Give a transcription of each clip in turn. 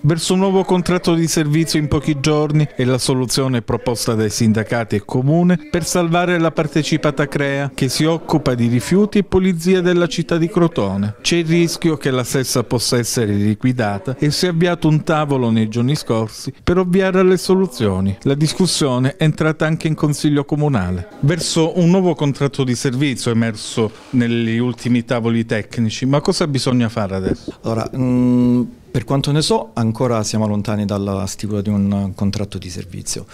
verso un nuovo contratto di servizio in pochi giorni e la soluzione proposta dai sindacati e comune per salvare la partecipata Crea che si occupa di rifiuti e pulizia della città di Crotone. C'è il rischio che la stessa possa essere liquidata e si è avviato un tavolo nei giorni scorsi per ovviare alle soluzioni. La discussione è entrata anche in consiglio comunale. Verso un nuovo contratto di servizio emerso negli ultimi tavoli tecnici, ma cosa bisogna fare adesso? Allora, mh mm, per quanto ne so, ancora siamo lontani dalla stipula di un contratto di servizio.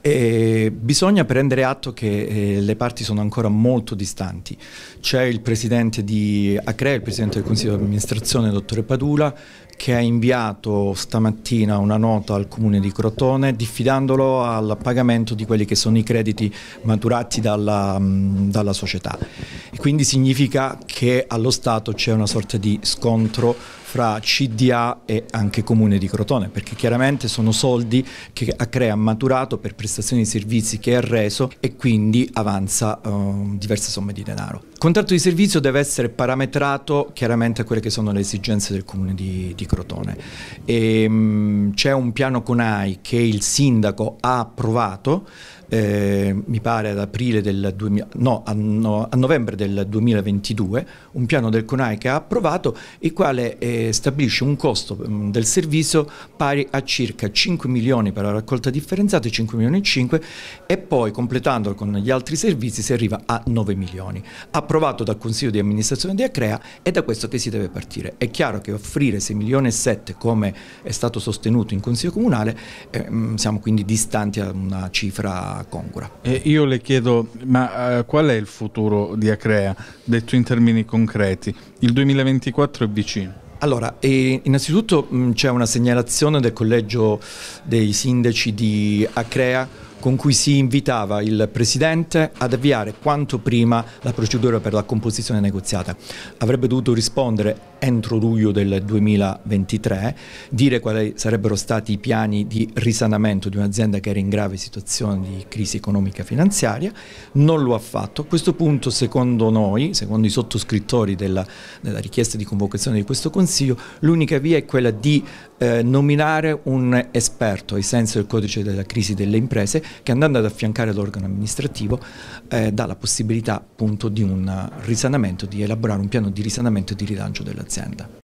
E bisogna prendere atto che eh, le parti sono ancora molto distanti. C'è il presidente di Acrea, il presidente del Consiglio di amministrazione, dottore Padula, che ha inviato stamattina una nota al comune di Crotone diffidandolo al pagamento di quelli che sono i crediti maturati dalla, mm, dalla società. E quindi significa che allo Stato c'è una sorta di scontro fra CDA e anche Comune di Crotone, perché chiaramente sono soldi che Accrea ha maturato per prestazioni di servizi che ha reso e quindi avanza eh, diverse somme di denaro. Il contratto di servizio deve essere parametrato chiaramente a quelle che sono le esigenze del Comune di, di Crotone. Ehm, c'è un piano CONAI che il sindaco ha approvato eh, mi pare ad aprile del 2000, no, a, no, a novembre del 2022, un piano del CONAI che ha approvato, il quale eh, stabilisce un costo mm, del servizio pari a circa 5 milioni per la raccolta differenziata, 5 milioni e 5 e poi completandolo con gli altri servizi si arriva a 9 milioni. Approvato dal Consiglio di amministrazione di Acrea è da questo che si deve partire. È chiaro che offrire 6 milioni e 7 come è stato sostenuto in Consiglio Comunale ehm, siamo quindi distanti a una cifra congrua. E io le chiedo, ma eh, qual è il futuro di Acrea, detto in termini concreti? Il 2024 è vicino. Allora, innanzitutto c'è una segnalazione del collegio dei sindaci di Acrea con cui si invitava il Presidente ad avviare quanto prima la procedura per la composizione negoziata. Avrebbe dovuto rispondere entro luglio del 2023, dire quali sarebbero stati i piani di risanamento di un'azienda che era in grave situazione di crisi economica e finanziaria, non lo ha fatto. A questo punto, secondo noi, secondo i sottoscrittori della, della richiesta di convocazione di questo Consiglio, l'unica via è quella di eh, nominare un esperto ai sensi del codice della crisi delle imprese che andando ad affiancare l'organo amministrativo eh, dà la possibilità appunto di un risanamento, di elaborare un piano di risanamento e di rilancio dell'azienda.